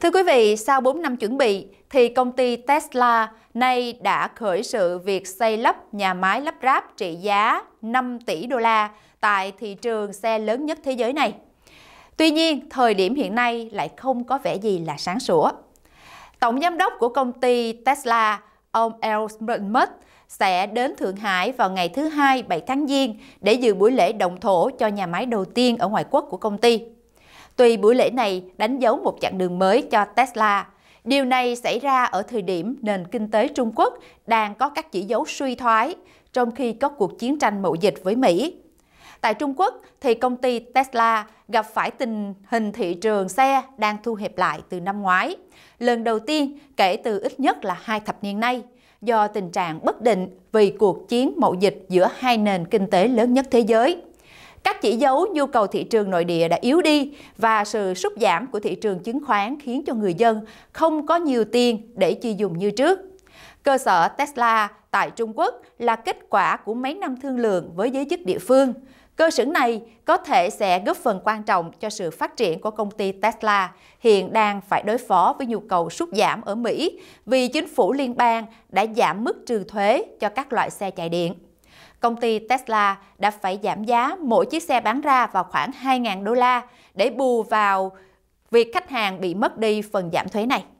Thưa quý vị, sau 4 năm chuẩn bị, thì công ty Tesla nay đã khởi sự việc xây lắp nhà máy lắp ráp trị giá 5 tỷ đô la tại thị trường xe lớn nhất thế giới này. Tuy nhiên, thời điểm hiện nay lại không có vẻ gì là sáng sủa. Tổng giám đốc của công ty Tesla, ông Elon Musk, sẽ đến Thượng Hải vào ngày thứ Hai 7 tháng Giêng để dự buổi lễ động thổ cho nhà máy đầu tiên ở ngoại quốc của công ty. Tuy buổi lễ này đánh dấu một chặng đường mới cho Tesla, điều này xảy ra ở thời điểm nền kinh tế Trung Quốc đang có các chỉ dấu suy thoái, trong khi có cuộc chiến tranh mậu dịch với Mỹ. Tại Trung Quốc thì công ty Tesla gặp phải tình hình thị trường xe đang thu hẹp lại từ năm ngoái, lần đầu tiên kể từ ít nhất là hai thập niên nay, do tình trạng bất định vì cuộc chiến mậu dịch giữa hai nền kinh tế lớn nhất thế giới. Các chỉ dấu nhu cầu thị trường nội địa đã yếu đi và sự sụt giảm của thị trường chứng khoán khiến cho người dân không có nhiều tiền để chi dùng như trước. Cơ sở Tesla tại Trung Quốc là kết quả của mấy năm thương lượng với giới chức địa phương. Cơ sở này có thể sẽ góp phần quan trọng cho sự phát triển của công ty Tesla, hiện đang phải đối phó với nhu cầu sụt giảm ở Mỹ vì chính phủ liên bang đã giảm mức trừ thuế cho các loại xe chạy điện công ty Tesla đã phải giảm giá mỗi chiếc xe bán ra vào khoảng 2.000 đô la để bù vào việc khách hàng bị mất đi phần giảm thuế này.